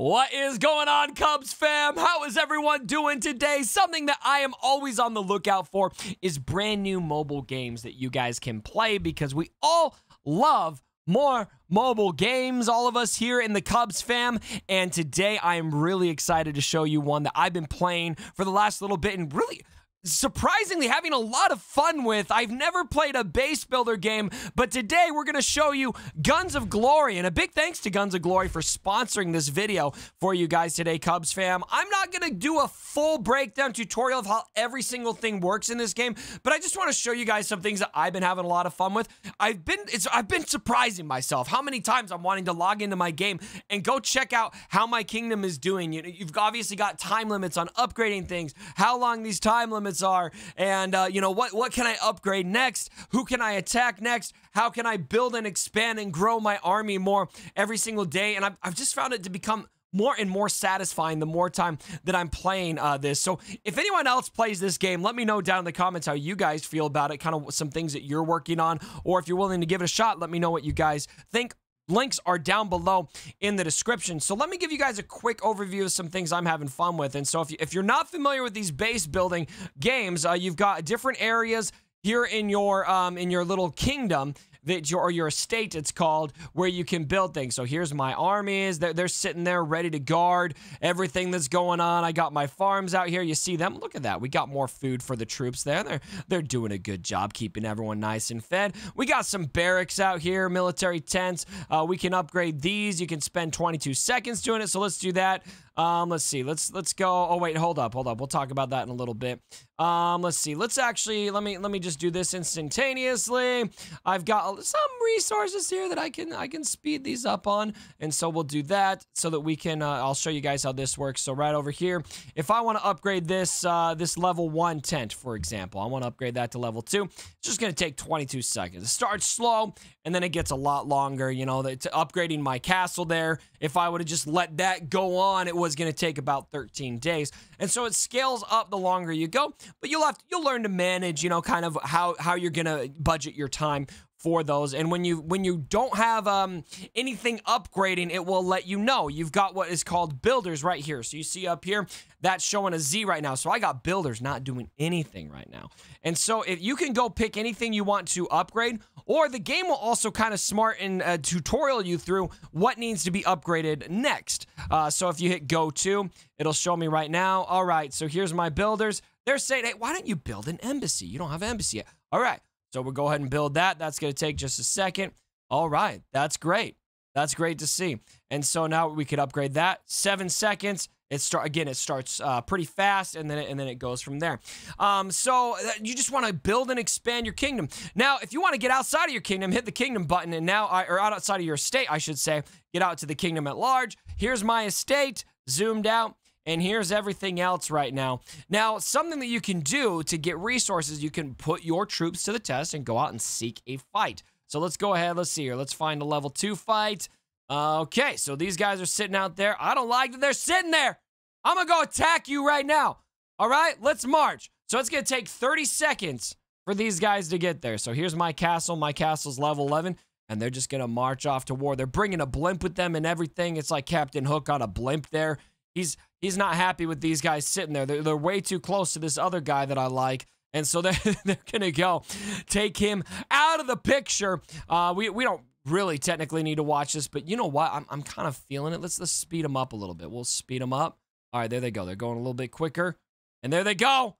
What is going on, Cubs fam? How is everyone doing today? Something that I am always on the lookout for is brand new mobile games that you guys can play because we all love more mobile games, all of us here in the Cubs fam. And today I am really excited to show you one that I've been playing for the last little bit and really surprisingly having a lot of fun with. I've never played a base builder game, but today we're going to show you Guns of Glory. And a big thanks to Guns of Glory for sponsoring this video for you guys today, Cubs fam. I'm not going to do a full breakdown tutorial of how every single thing works in this game, but I just want to show you guys some things that I've been having a lot of fun with. I've been I've been surprising myself how many times I'm wanting to log into my game and go check out how my kingdom is doing. You know, you've obviously got time limits on upgrading things, how long these time limits limits are, and uh, you know what what can I upgrade next? Who can I attack next? How can I build and expand and grow my army more every single day? And I've, I've just found it to become more and more satisfying the more time that I'm playing uh, this. So if anyone else plays this game, let me know down in the comments how you guys feel about it, kind of some things that you're working on, or if you're willing to give it a shot, let me know what you guys think. Links are down below in the description. So let me give you guys a quick overview of some things I'm having fun with. And so if, you, if you're not familiar with these base building games, uh, you've got different areas here in your um, in your little kingdom that your or your estate it's called where you can build things so here's my armies they're, they're sitting there ready to guard everything that's going on i got my farms out here you see them look at that we got more food for the troops there they're they're doing a good job keeping everyone nice and fed we got some barracks out here military tents uh, we can upgrade these you can spend 22 seconds doing it so let's do that um, let's see. Let's let's go. Oh wait, hold up, hold up. We'll talk about that in a little bit. Um, let's see. Let's actually let me let me just do this instantaneously. I've got some resources here that I can I can speed these up on, and so we'll do that so that we can. Uh, I'll show you guys how this works. So right over here, if I want to upgrade this uh, this level one tent, for example, I want to upgrade that to level two. It's just gonna take 22 seconds. It starts slow, and then it gets a lot longer. You know, that upgrading my castle there. If I would have just let that go on, it was going to take about 13 days. And so it scales up the longer you go, but you'll have to, you'll learn to manage, you know, kind of how how you're going to budget your time for those. And when you when you don't have um, anything upgrading, it will let you know. You've got what is called builders right here. So you see up here, that's showing a Z right now. So I got builders not doing anything right now. And so if you can go pick anything you want to upgrade, or the game will also kind of smart and uh, tutorial you through what needs to be upgraded next. Uh, so if you hit go to, it'll show me right now. All right, so here's my builders. They're saying, hey, why don't you build an embassy? You don't have embassy yet. All right, so we'll go ahead and build that. That's going to take just a second. All right. That's great. That's great to see. And so now we could upgrade that. Seven seconds. It start again. It starts uh, pretty fast, and then it, and then it goes from there. Um, so uh, you just want to build and expand your kingdom. Now, if you want to get outside of your kingdom, hit the kingdom button, and now I or outside of your estate, I should say, get out to the kingdom at large. Here's my estate zoomed out and here's everything else right now. Now, something that you can do to get resources, you can put your troops to the test and go out and seek a fight. So let's go ahead. Let's see here. Let's find a level two fight. Uh, okay, so these guys are sitting out there. I don't like that they're sitting there. I'm going to go attack you right now. All right, let's march. So it's going to take 30 seconds for these guys to get there. So here's my castle. My castle's level 11 and they're just going to march off to war. They're bringing a blimp with them and everything. It's like Captain Hook on a blimp there he's he's not happy with these guys sitting there. They're, they're way too close to this other guy that I like. And so they're, they're going to go take him out of the picture. Uh, we, we don't really technically need to watch this, but you know what? I'm, I'm kind of feeling it. Let's, let's speed them up a little bit. We'll speed them up. All right, there they go. They're going a little bit quicker. And there they go.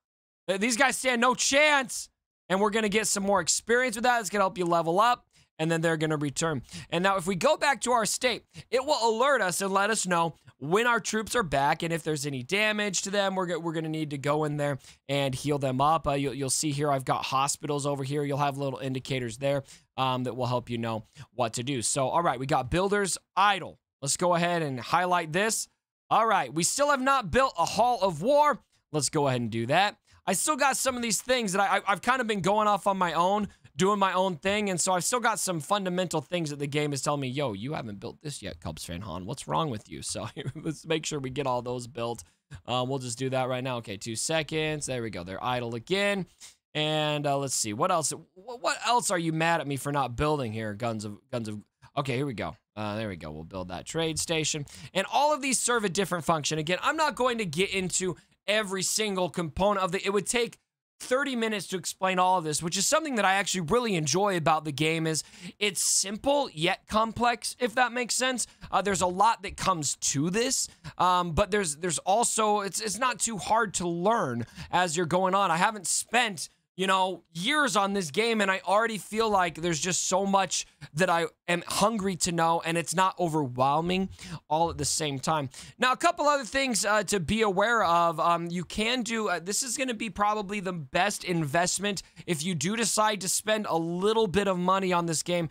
These guys stand no chance. And we're going to get some more experience with that. It's going to help you level up and then they're going to return. And now if we go back to our state, it will alert us and let us know when our troops are back and if there's any damage to them, we're, we're going to need to go in there and heal them up. Uh, you'll, you'll see here, I've got hospitals over here. You'll have little indicators there um, that will help you know what to do. So, all right, we got builders idle. Let's go ahead and highlight this. All right, we still have not built a Hall of War. Let's go ahead and do that. I still got some of these things that I, have kind of been going off on my own doing my own thing. And so I've still got some fundamental things that the game is telling me, yo, you haven't built this yet, Cubs fan Han. What's wrong with you? So let's make sure we get all those built. Um, we'll just do that right now. Okay, two seconds. There we go. They're idle again. And uh, let's see what else. What else are you mad at me for not building here? Guns of guns of. Okay, here we go. Uh, there we go. We'll build that trade station, and all of these serve a different function. Again, I'm not going to get into every single component of the. It would take 30 minutes to explain all of this, which is something that I actually really enjoy about the game is it's simple yet complex, if that makes sense. Uh, there's a lot that comes to this, um, but there's there's also, it's, it's not too hard to learn as you're going on. I haven't spent you know, years on this game, and I already feel like there's just so much that I am hungry to know, and it's not overwhelming all at the same time. Now, a couple other things uh, to be aware of. Um, you can do, uh, this is going to be probably the best investment if you do decide to spend a little bit of money on this game.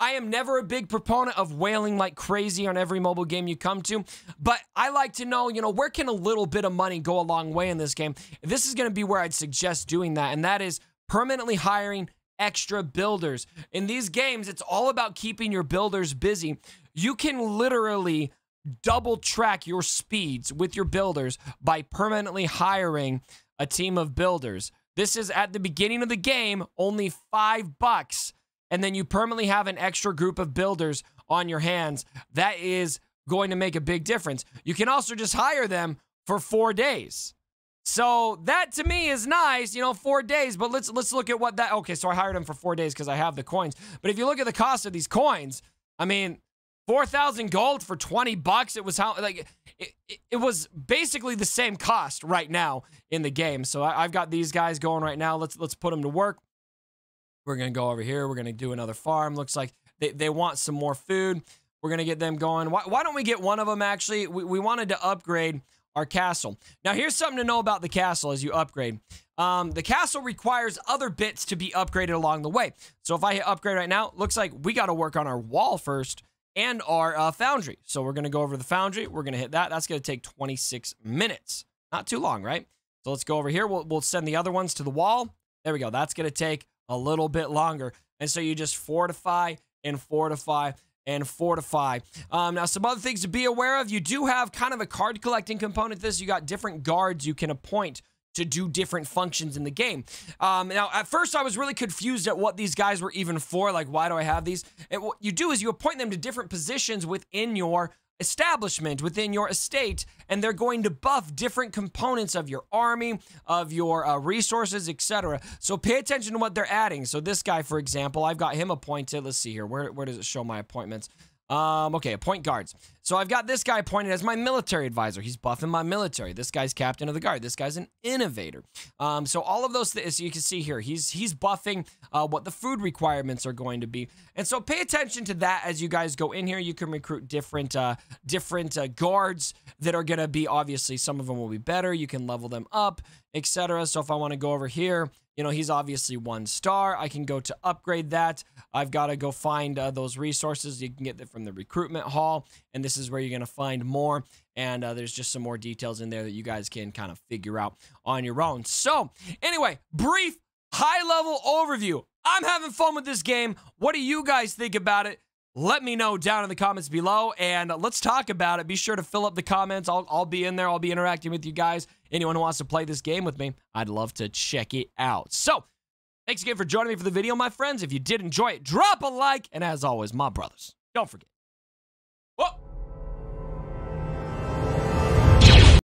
I am never a big proponent of wailing like crazy on every mobile game you come to, but I like to know, you know, where can a little bit of money go a long way in this game? This is going to be where I'd suggest doing that, and that is permanently hiring extra builders. In these games, it's all about keeping your builders busy. You can literally double track your speeds with your builders by permanently hiring a team of builders. This is at the beginning of the game, only five bucks and then you permanently have an extra group of builders on your hands, that is going to make a big difference. You can also just hire them for four days. So that to me is nice, you know, four days. But let's let's look at what that. Okay, so I hired him for four days because I have the coins. But if you look at the cost of these coins, I mean, four thousand gold for twenty bucks. It was how like it, it, it, was basically the same cost right now in the game. So I, I've got these guys going right now. Let's let's put them to work. We're going to go over here. We're going to do another farm. Looks like they, they want some more food. We're going to get them going. Why, why don't we get one of them, actually? We, we wanted to upgrade our castle. Now, here's something to know about the castle as you upgrade. Um, the castle requires other bits to be upgraded along the way. So if I hit upgrade right now, looks like we got to work on our wall first and our uh, foundry. So we're going to go over to the foundry. We're going to hit that. That's going to take 26 minutes. Not too long, right? So let's go over here. We'll, we'll send the other ones to the wall. There we go. That's going to take a little bit longer. And so you just fortify and fortify and fortify. Um, now, some other things to be aware of. You do have kind of a card collecting component this. You got different guards you can appoint to do different functions in the game. Um, now, at first, I was really confused at what these guys were even for. Like, why do I have these? And what you do is you appoint them to different positions within your establishment within your estate and they're going to buff different components of your army of your uh, resources etc so pay attention to what they're adding so this guy for example i've got him appointed let's see here where, where does it show my appointments um, okay, appoint guards. So I've got this guy appointed as my military advisor. He's buffing my military. This guy's captain of the guard. This guy's an innovator. Um, so all of those things you can see here, he's he's buffing uh, what the food requirements are going to be. And so pay attention to that as you guys go in here. You can recruit different uh, different uh, guards that are going to be obviously some of them will be better. You can level them up, etc. So if I want to go over here you know, he's obviously one star. I can go to upgrade that. I've got to go find uh, those resources. You can get that from the recruitment hall. And this is where you're going to find more. And uh, there's just some more details in there that you guys can kind of figure out on your own. So, anyway, brief high level overview. I'm having fun with this game. What do you guys think about it? Let me know down in the comments below and let's talk about it. Be sure to fill up the comments. I'll, I'll be in there. I'll be interacting with you guys. Anyone who wants to play this game with me, I'd love to check it out. So, thanks again for joining me for the video, my friends. If you did enjoy it, drop a like. And as always, my brothers, don't forget